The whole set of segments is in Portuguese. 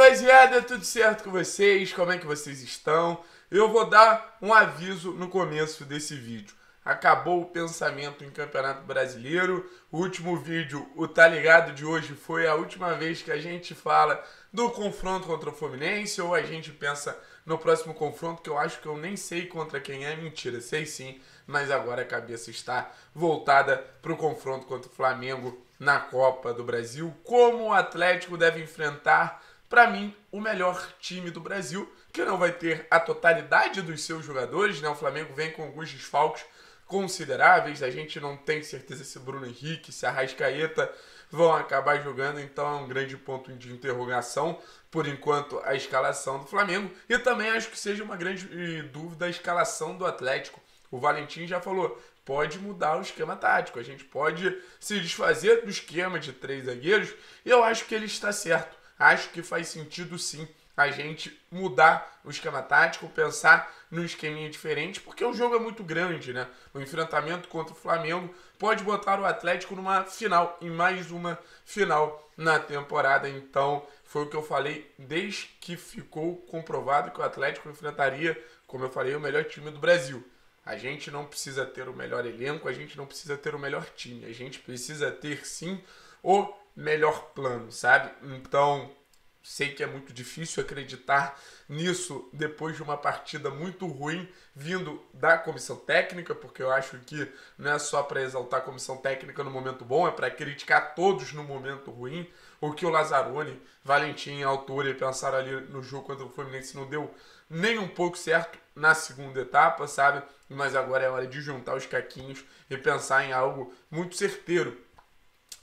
rapaziada, tudo certo com vocês? Como é que vocês estão? Eu vou dar um aviso no começo desse vídeo. Acabou o pensamento em Campeonato Brasileiro. O último vídeo, o Tá Ligado de hoje, foi a última vez que a gente fala do confronto contra o Fluminense ou a gente pensa no próximo confronto, que eu acho que eu nem sei contra quem é. Mentira, sei sim, mas agora a cabeça está voltada para o confronto contra o Flamengo na Copa do Brasil. Como o Atlético deve enfrentar para mim, o melhor time do Brasil, que não vai ter a totalidade dos seus jogadores, né? O Flamengo vem com alguns desfalques consideráveis, a gente não tem certeza se Bruno Henrique, se Arrascaeta vão acabar jogando, então é um grande ponto de interrogação, por enquanto, a escalação do Flamengo. E também acho que seja uma grande eh, dúvida a escalação do Atlético. O Valentim já falou, pode mudar o esquema tático, a gente pode se desfazer do esquema de três zagueiros, e eu acho que ele está certo acho que faz sentido sim a gente mudar o esquema tático, pensar num esqueminha diferente, porque o jogo é muito grande, né? O enfrentamento contra o Flamengo pode botar o Atlético numa final, em mais uma final na temporada. Então, foi o que eu falei desde que ficou comprovado que o Atlético enfrentaria, como eu falei, o melhor time do Brasil. A gente não precisa ter o melhor elenco, a gente não precisa ter o melhor time, a gente precisa ter sim o melhor plano, sabe? Então, sei que é muito difícil acreditar nisso depois de uma partida muito ruim vindo da comissão técnica, porque eu acho que não é só para exaltar a comissão técnica no momento bom, é para criticar todos no momento ruim. O que o Lazzaroni, Valentim, Autori pensaram ali no jogo contra o Fluminense não deu nem um pouco certo na segunda etapa, sabe? Mas agora é hora de juntar os caquinhos e pensar em algo muito certeiro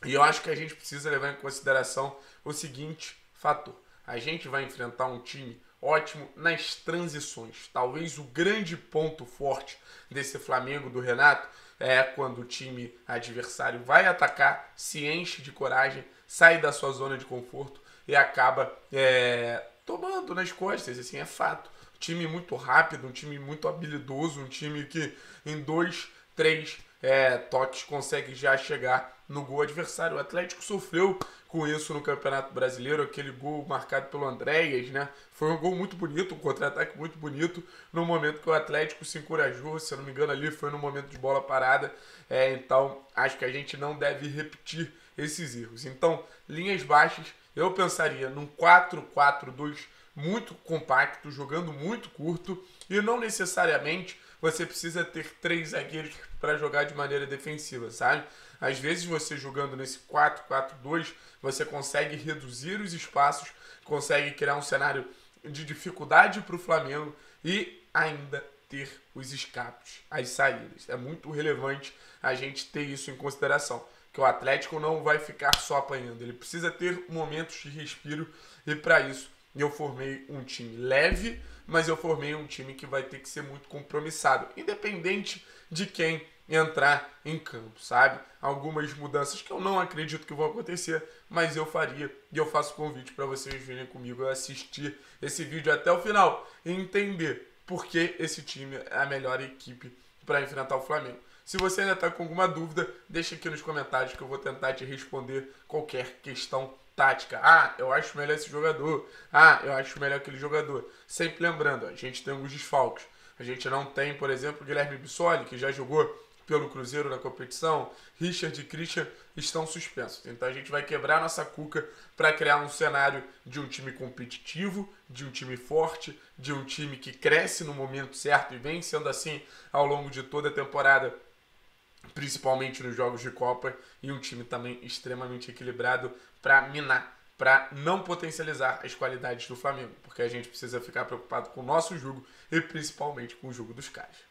e eu acho que a gente precisa levar em consideração o seguinte fator: a gente vai enfrentar um time ótimo nas transições. Talvez o grande ponto forte desse Flamengo do Renato é quando o time adversário vai atacar, se enche de coragem, sai da sua zona de conforto e acaba é, tomando nas costas. Assim, é fato. Um time muito rápido, um time muito habilidoso, um time que em dois, três é, toques consegue já chegar no gol adversário. O Atlético sofreu com isso no Campeonato Brasileiro, aquele gol marcado pelo Andréas, né? Foi um gol muito bonito, um contra-ataque muito bonito, no momento que o Atlético se encorajou, se eu não me engano ali foi no momento de bola parada, é, então acho que a gente não deve repetir esses erros. Então, linhas baixas, eu pensaria num 4-4-2 muito compacto, jogando muito curto e não necessariamente você precisa ter três zagueiros para jogar de maneira defensiva, sabe? Às vezes você jogando nesse 4-4-2, você consegue reduzir os espaços, consegue criar um cenário de dificuldade para o Flamengo e ainda ter os escapes, as saídas. É muito relevante a gente ter isso em consideração que o Atlético não vai ficar só apanhando. Ele precisa ter momentos de respiro e para isso eu formei um time leve, mas eu formei um time que vai ter que ser muito compromissado, independente de quem entrar em campo, sabe? Algumas mudanças que eu não acredito que vão acontecer, mas eu faria e eu faço convite para vocês virem comigo assistir esse vídeo até o final e entender por que esse time é a melhor equipe para enfrentar o Flamengo. Se você ainda está com alguma dúvida, deixa aqui nos comentários que eu vou tentar te responder qualquer questão tática. Ah, eu acho melhor esse jogador. Ah, eu acho melhor aquele jogador. Sempre lembrando, a gente tem alguns desfalques. A gente não tem, por exemplo, Guilherme Bissoli, que já jogou pelo Cruzeiro na competição. Richard e Christian estão suspensos. Então a gente vai quebrar nossa cuca para criar um cenário de um time competitivo, de um time forte, de um time que cresce no momento certo e vem sendo assim ao longo de toda a temporada principalmente nos jogos de Copa, e um time também extremamente equilibrado para minar, para não potencializar as qualidades do Flamengo, porque a gente precisa ficar preocupado com o nosso jogo e principalmente com o jogo dos caras.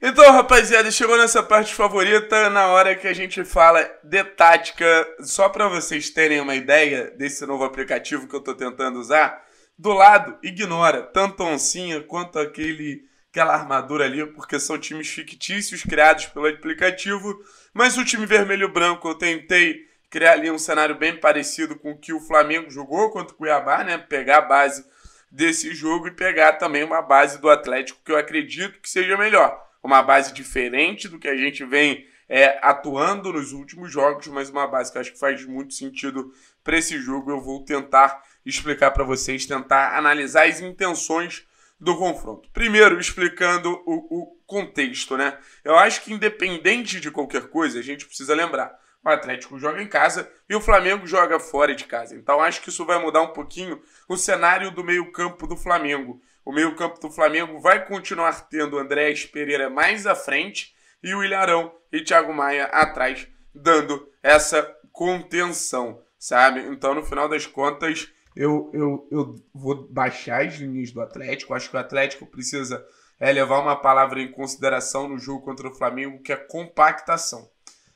Então, rapaziada, chegou nessa parte favorita, na hora que a gente fala de tática, só para vocês terem uma ideia desse novo aplicativo que eu estou tentando usar, do lado ignora tanto a oncinha quanto aquele aquela armadura ali, porque são times fictícios criados pelo aplicativo. Mas o time vermelho-branco eu tentei criar ali um cenário bem parecido com o que o Flamengo jogou contra o Cuiabá, né? Pegar a base desse jogo e pegar também uma base do Atlético que eu acredito que seja melhor. Uma base diferente do que a gente vem é, atuando nos últimos jogos, mas uma base que acho que faz muito sentido para esse jogo. Eu vou tentar explicar para vocês, tentar analisar as intenções do confronto. Primeiro, explicando o, o contexto, né? Eu acho que independente de qualquer coisa, a gente precisa lembrar. O Atlético joga em casa e o Flamengo joga fora de casa. Então acho que isso vai mudar um pouquinho o cenário do meio-campo do Flamengo. O meio-campo do Flamengo vai continuar tendo André Pereira mais à frente e o Ilharão e Thiago Maia atrás, dando essa contenção, sabe? Então, no final das contas, eu, eu, eu vou baixar as linhas do Atlético. Acho que o Atlético precisa é, levar uma palavra em consideração no jogo contra o Flamengo, que é compactação.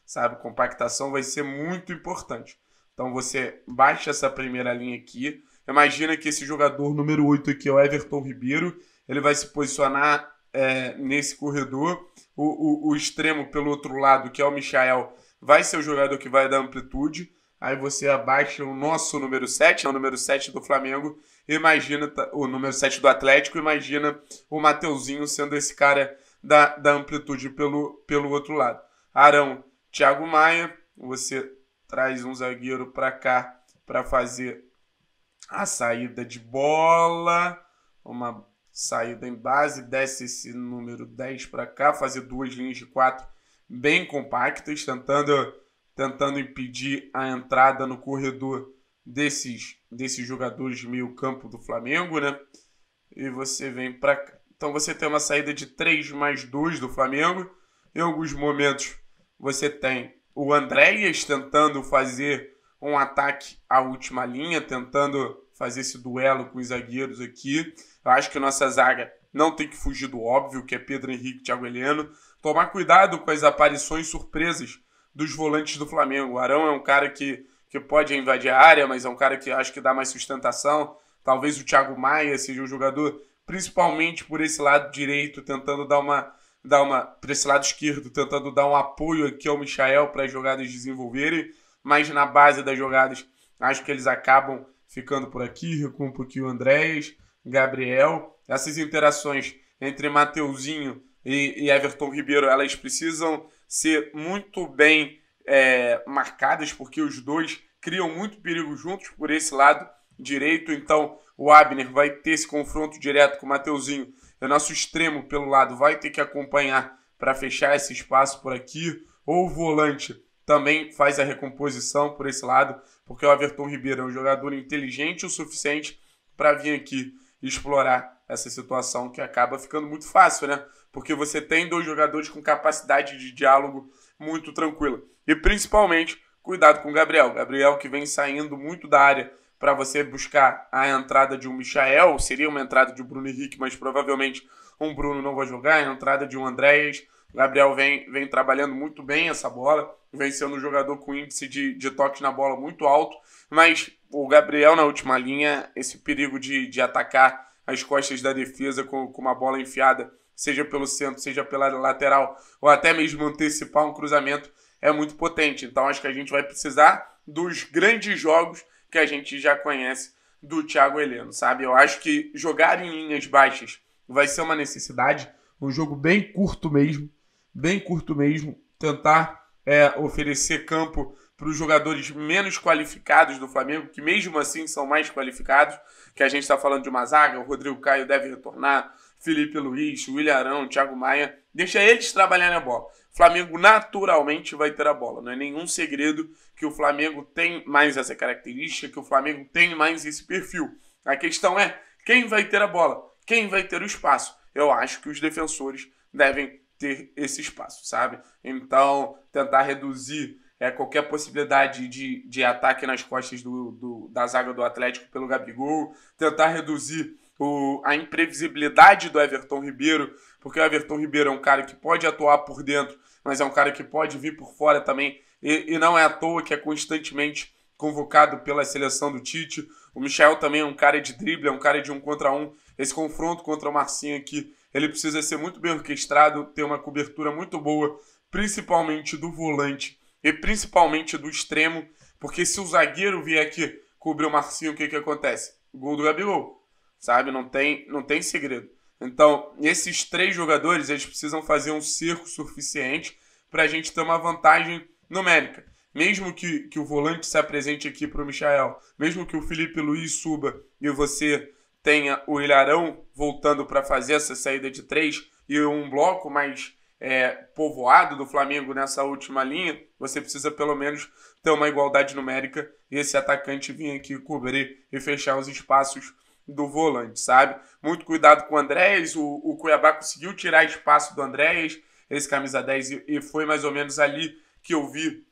Sabe, compactação vai ser muito importante. Então você baixa essa primeira linha aqui. Imagina que esse jogador número 8 aqui é o Everton Ribeiro. Ele vai se posicionar é, nesse corredor. O, o, o, extremo pelo outro lado, que é o Michael, vai ser o jogador que vai dar amplitude. Aí você abaixa o nosso número 7, é o número 7 do Flamengo, imagina o número 7 do Atlético, imagina o Mateuzinho sendo esse cara da, da amplitude pelo, pelo outro lado. Arão, Thiago Maia, você traz um zagueiro para cá para fazer a saída de bola, uma saída em base, desce esse número 10 para cá, fazer duas linhas de quatro bem compactas, tentando tentando impedir a entrada no corredor desses, desses jogadores de meio campo do Flamengo, né? E você vem para cá. Então você tem uma saída de 3 mais 2 do Flamengo. Em alguns momentos você tem o Andréas tentando fazer um ataque à última linha, tentando fazer esse duelo com os zagueiros aqui. Eu acho que nossa zaga não tem que fugir do óbvio, que é Pedro Henrique Thiago Heleno. Tomar cuidado com as aparições surpresas dos volantes do Flamengo. O Arão é um cara que, que pode invadir a área, mas é um cara que acho que dá mais sustentação. Talvez o Thiago Maia seja um jogador, principalmente por esse lado direito, tentando dar uma. Dar uma por esse lado esquerdo, tentando dar um apoio aqui ao Michael para as jogadas desenvolverem, mas na base das jogadas acho que eles acabam ficando por aqui, com um pouquinho o Andrés, Gabriel. Essas interações entre Mateuzinho e, e Everton Ribeiro, elas precisam ser muito bem é, marcadas, porque os dois criam muito perigo juntos por esse lado direito. Então, o Abner vai ter esse confronto direto com o Mateuzinho. O é nosso extremo pelo lado vai ter que acompanhar para fechar esse espaço por aqui. Ou o volante também faz a recomposição por esse lado, porque o Everton Ribeiro é um jogador inteligente o suficiente para vir aqui explorar essa situação que acaba ficando muito fácil, né? Porque você tem dois jogadores com capacidade de diálogo muito tranquila. E principalmente, cuidado com o Gabriel. Gabriel que vem saindo muito da área para você buscar a entrada de um Michael, seria uma entrada de um Bruno Henrique, mas provavelmente um Bruno não vai jogar, é a entrada de um Andréas. Gabriel vem, vem trabalhando muito bem essa bola, vem sendo um jogador com índice de, de toque na bola muito alto, mas o Gabriel na última linha, esse perigo de, de atacar as costas da defesa com, com uma bola enfiada, seja pelo centro, seja pela lateral, ou até mesmo antecipar um cruzamento, é muito potente. Então acho que a gente vai precisar dos grandes jogos que a gente já conhece do Thiago Heleno, sabe? Eu acho que jogar em linhas baixas vai ser uma necessidade, um jogo bem curto mesmo, bem curto mesmo, tentar é, oferecer campo para os jogadores menos qualificados do Flamengo, que mesmo assim são mais qualificados, que a gente está falando de uma zaga, o Rodrigo Caio deve retornar, Felipe Luiz, William Arão, Thiago Maia, deixa eles trabalharem a bola. O Flamengo naturalmente vai ter a bola, não é nenhum segredo que o Flamengo tem mais essa característica, que o Flamengo tem mais esse perfil. A questão é quem vai ter a bola, quem vai ter o espaço. Eu acho que os defensores devem ter esse espaço, sabe? Então, tentar reduzir é, qualquer possibilidade de, de ataque nas costas do, do, da zaga do Atlético pelo Gabigol, tentar reduzir o, a imprevisibilidade do Everton Ribeiro, porque o Everton Ribeiro é um cara que pode atuar por dentro, mas é um cara que pode vir por fora também, e, e não é à toa que é constantemente convocado pela seleção do Tite. O Michel também é um cara de drible, é um cara de um contra um. Esse confronto contra o Marcinho aqui, ele precisa ser muito bem orquestrado, ter uma cobertura muito boa, principalmente do volante e principalmente do extremo, porque se o zagueiro vier aqui cobrir o Marcinho, o que, que acontece? Gol do Gabigol, sabe? Não tem, não tem segredo. Então, esses três jogadores, eles precisam fazer um cerco suficiente para a gente ter uma vantagem numérica. Mesmo que, que o volante se apresente aqui para o Michael, mesmo que o Felipe Luiz suba e você tenha o Ilharão voltando para fazer essa saída de três e um bloco mais é, povoado do Flamengo nessa última linha, você precisa pelo menos ter uma igualdade numérica e esse atacante vir aqui cobrir e fechar os espaços do volante, sabe? Muito cuidado com o Andréas, o, o Cuiabá conseguiu tirar espaço do Andréas, esse camisa 10, e, e foi mais ou menos ali que eu vi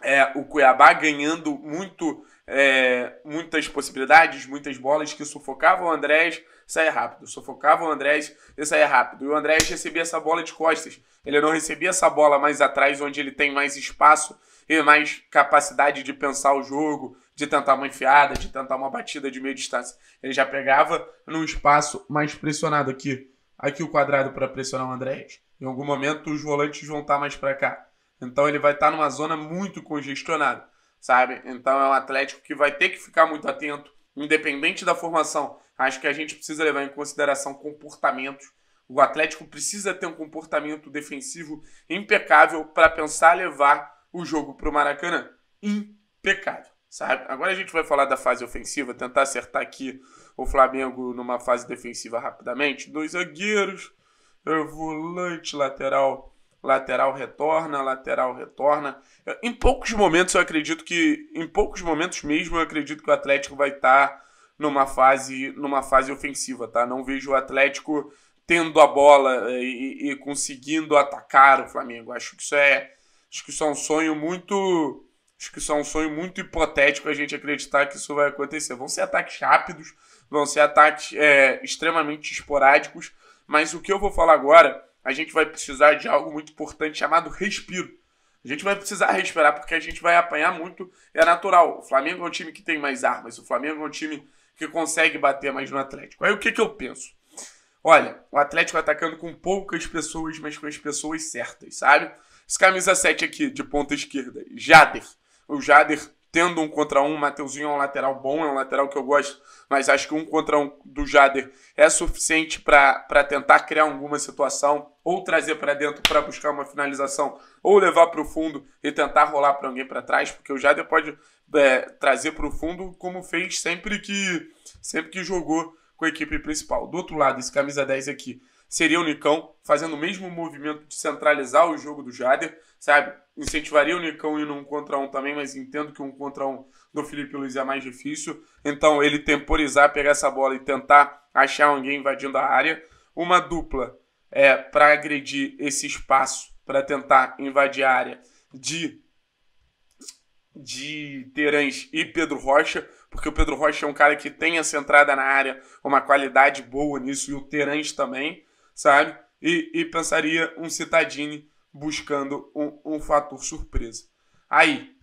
é, o Cuiabá ganhando muito, é, muitas possibilidades, muitas bolas que sufocavam o Andrés, é rápido. Sufocava o Andrés e é rápido. E o Andrés recebia essa bola de costas. Ele não recebia essa bola mais atrás, onde ele tem mais espaço e mais capacidade de pensar o jogo, de tentar uma enfiada, de tentar uma batida de meia distância. Ele já pegava num espaço mais pressionado aqui. Aqui o quadrado para pressionar o Andrés. Em algum momento os volantes vão estar tá mais para cá. Então ele vai estar tá numa zona muito congestionada, sabe? Então é um Atlético que vai ter que ficar muito atento, independente da formação acho que a gente precisa levar em consideração comportamentos. O Atlético precisa ter um comportamento defensivo impecável para pensar levar o jogo para o Maracanã. Impecável, sabe? Agora a gente vai falar da fase ofensiva, tentar acertar aqui o Flamengo numa fase defensiva rapidamente. Dois zagueiros, volante, lateral lateral retorna, lateral retorna. Em poucos momentos eu acredito que, em poucos momentos mesmo, eu acredito que o Atlético vai estar tá numa fase, numa fase ofensiva, tá? Não vejo o Atlético tendo a bola é, e, e conseguindo atacar o Flamengo. Acho que isso é, acho que isso é um sonho muito, acho que isso é um sonho muito hipotético a gente acreditar que isso vai acontecer. Vão ser ataques rápidos, vão ser ataques é, extremamente esporádicos, mas o que eu vou falar agora, a gente vai precisar de algo muito importante chamado respiro. A gente vai precisar respirar porque a gente vai apanhar muito, é natural. O Flamengo é um time que tem mais armas, o Flamengo é um time que consegue bater mais no Atlético. Aí o que, que eu penso? Olha, o Atlético atacando com poucas pessoas, mas com as pessoas certas, sabe? Esse camisa 7 aqui, de ponta esquerda, Jader. O Jader tendo um contra um. Mateuzinho é um lateral bom, é um lateral que eu gosto, mas acho que um contra um do Jader é suficiente para tentar criar alguma situação, ou trazer para dentro para buscar uma finalização, ou levar para o fundo e tentar rolar para alguém para trás, porque o Jader pode é, trazer para o fundo como fez sempre que, sempre que jogou com a equipe principal. Do outro lado, esse camisa 10 aqui seria o Nicão fazendo o mesmo movimento de centralizar o jogo do Jader, sabe? Incentivaria o Nicão indo um contra um também, mas entendo que um contra um do Felipe Luiz é mais difícil. Então ele temporizar, pegar essa bola e tentar achar alguém invadindo a área. Uma dupla é, para agredir esse espaço, para tentar invadir a área de, de Terãs e Pedro Rocha, porque o Pedro Rocha é um cara que tem essa entrada na área, uma qualidade boa nisso, e o Terãs também sabe? E, e pensaria um Citadini buscando um, um, fator surpresa. Aí,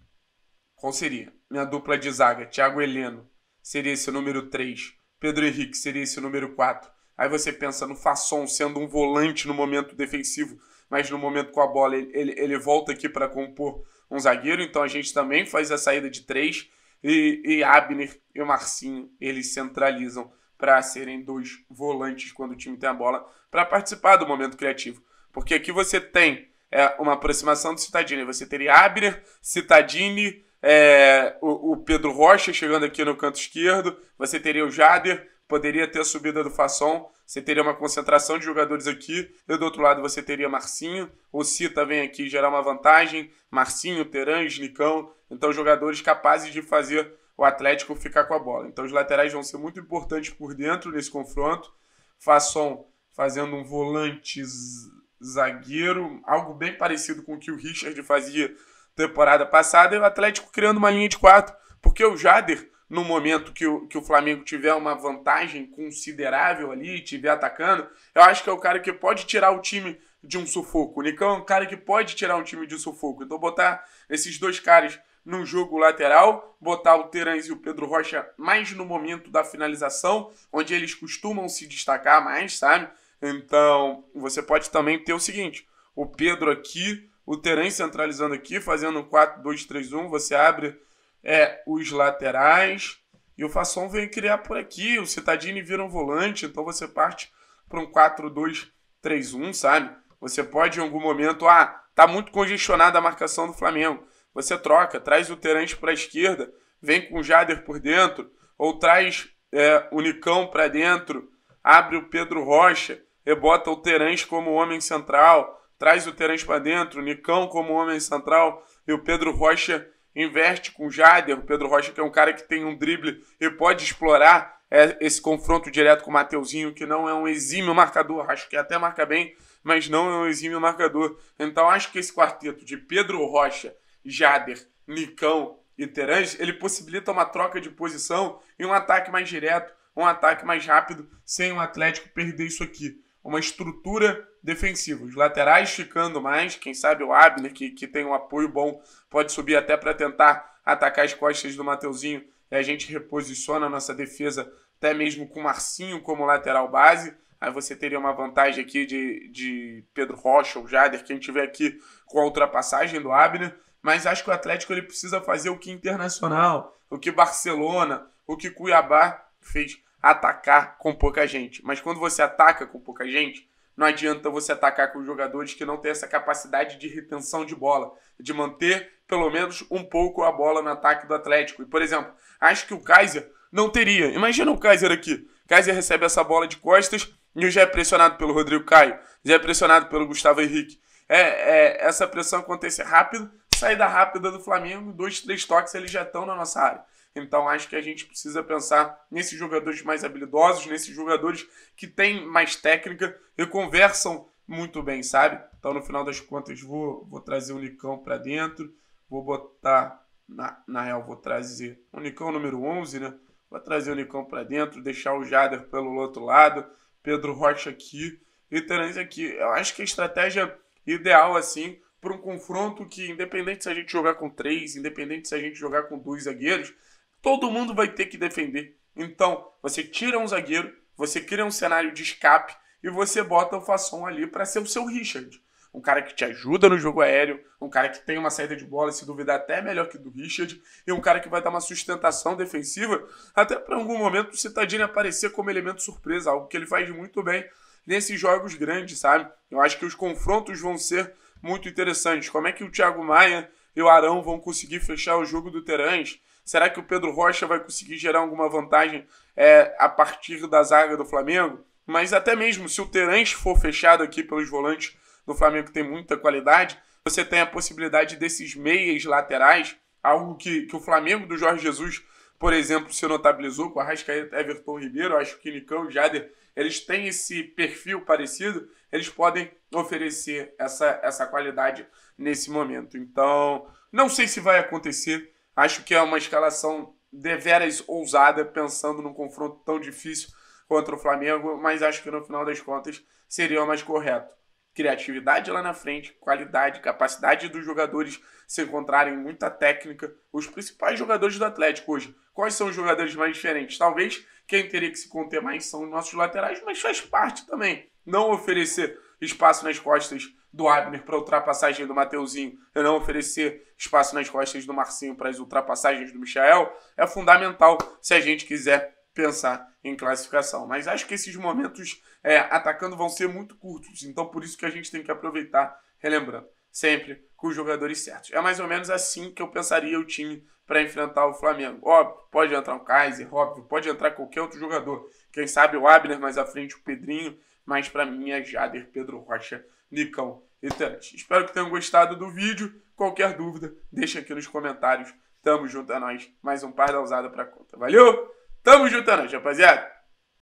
qual seria? Minha dupla de zaga, Thiago Heleno, seria esse número 3. Pedro Henrique seria esse número 4. Aí você pensa no Fasson sendo um volante no momento defensivo, mas no momento com a bola ele, ele, ele volta aqui para compor um zagueiro, então a gente também faz a saída de 3. E, e Abner e Marcinho, eles centralizam para serem dois volantes quando o time tem a bola, para participar do momento criativo. Porque aqui você tem é, uma aproximação do Citadini. Você teria Abner, Citadini, é, o, o, Pedro Rocha chegando aqui no canto esquerdo, você teria o Jader, poderia ter a subida do Fasson, você teria uma concentração de jogadores aqui, e do outro lado você teria Marcinho, o Cita vem aqui gerar uma vantagem, Marcinho, Teran, Nicão, então jogadores capazes de fazer o Atlético ficar com a bola. Então os laterais vão ser muito importantes por dentro nesse confronto. Façam fazendo um volante zagueiro, algo bem parecido com o que o Richard fazia temporada passada, e o Atlético criando uma linha de quatro, porque o Jader, no momento que o, que o Flamengo tiver uma vantagem considerável ali, estiver atacando, eu acho que é o cara que pode tirar o time de um sufoco. O Nicão é um cara que pode tirar um time de um sufoco. Então botar esses dois caras num jogo lateral, botar o Terãs e o Pedro Rocha mais no momento da finalização, onde eles costumam se destacar mais, sabe? Então, você pode também ter o seguinte: o Pedro aqui, o Terãs centralizando aqui, fazendo um 4-2-3-1, você abre é, os laterais. E o Fasson vem criar por aqui, o Citadini vira um volante, então você parte para um 4-2-3-1, sabe? Você pode em algum momento, ah, tá muito congestionada a marcação do Flamengo você troca, traz o Terence para a esquerda, vem com o Jader por dentro, ou traz é, o Nicão para dentro, abre o Pedro Rocha, rebota o Terence como homem central, traz o Terence para dentro, o Nicão como homem central e o Pedro Rocha inverte com o Jader. O Pedro Rocha, que é um cara que tem um drible e pode explorar é, esse confronto direto com o Mateuzinho, que não é um exímio marcador, acho que até marca bem, mas não é um exímio marcador. Então acho que esse quarteto de Pedro Rocha, Jader, Nicão e Terãs, ele possibilita uma troca de posição e um ataque mais direto, um ataque mais rápido, sem o Atlético perder isso aqui. Uma estrutura defensiva. Os laterais ficando mais, quem sabe o Abner, que, que tem um apoio bom, pode subir até para tentar atacar as costas do Mateuzinho e a gente reposiciona a nossa defesa até mesmo com o Marcinho como lateral base. Aí você teria uma vantagem aqui de, de Pedro Rocha ou Jader, quem tiver aqui com a ultrapassagem do Abner mas acho que o Atlético ele precisa fazer o que Internacional, o que Barcelona, o que Cuiabá fez, atacar com pouca gente. Mas quando você ataca com pouca gente, não adianta você atacar com jogadores que não têm essa capacidade de retenção de bola, de manter pelo menos um pouco a bola no ataque do Atlético. E, por exemplo, acho que o Kaiser não teria. Imagina o Kaiser aqui. Kaiser recebe essa bola de costas e já é pressionado pelo Rodrigo Caio, já é pressionado pelo Gustavo Henrique. É, é essa pressão acontece rápido saída rápida do Flamengo, dois, três toques eles já estão na nossa área. Então acho que a gente precisa pensar nesses jogadores mais habilidosos, nesses jogadores que têm mais técnica e conversam muito bem, sabe? Então no final das contas vou, vou trazer o Nicão para dentro, vou botar na, na real vou trazer o Nicão número 11, né? Vou trazer o Nicão para dentro, deixar o Jader pelo outro lado, Pedro Rocha aqui e Terence aqui. Eu acho que a estratégia ideal assim para um confronto que, independente se a gente jogar com três, independente se a gente jogar com dois zagueiros, todo mundo vai ter que defender. Então, você tira um zagueiro, você cria um cenário de escape e você bota o Fasson ali para ser o seu Richard. Um cara que te ajuda no jogo aéreo, um cara que tem uma saída de bola, se duvidar, até melhor que do Richard, e um cara que vai dar uma sustentação defensiva, até para algum momento o Citadini aparecer como elemento surpresa, algo que ele faz muito bem nesses jogos grandes, sabe? Eu acho que os confrontos vão ser muito interessantes. Como é que o Thiago Maia e o Arão vão conseguir fechar o jogo do Terãs? Será que o Pedro Rocha vai conseguir gerar alguma vantagem é, a partir da zaga do Flamengo? Mas até mesmo se o Terãs for fechado aqui pelos volantes do Flamengo, que tem muita qualidade, você tem a possibilidade desses meias laterais, algo que, que o Flamengo do Jorge Jesus, por exemplo, se notabilizou com a Rascaeta, Everton Ribeiro, acho que Nicão Jader, eles têm esse perfil parecido, eles podem oferecer essa, essa qualidade nesse momento. Então, não sei se vai acontecer. Acho que é uma escalação deveras ousada, pensando num confronto tão difícil contra o Flamengo, mas acho que no final das contas seria o mais correto. Criatividade lá na frente, qualidade, capacidade dos jogadores se encontrarem, muita técnica. Os principais jogadores do Atlético hoje, quais são os jogadores mais diferentes? Talvez quem teria que se conter mais são os nossos laterais, mas faz parte também não oferecer espaço nas costas do Abner para ultrapassagem do Mateuzinho e não oferecer espaço nas costas do Marcinho para as ultrapassagens do Michael é fundamental se a gente quiser pensar em classificação. Mas acho que esses momentos é, atacando vão ser muito curtos, então por isso que a gente tem que aproveitar, relembrando, sempre com os jogadores certos. É mais ou menos assim que eu pensaria o time para enfrentar o Flamengo. Óbvio, pode entrar um Kaiser, óbvio, pode entrar qualquer outro jogador. Quem sabe o Abner mais à frente, o Pedrinho, mas para mim é Jader, Pedro Rocha, Nicão e Terence. Espero que tenham gostado do vídeo. Qualquer dúvida, deixa aqui nos comentários. Tamo junto a é nós. Mais um par da usada pra conta. Valeu? Tamo junto a é nós, rapaziada.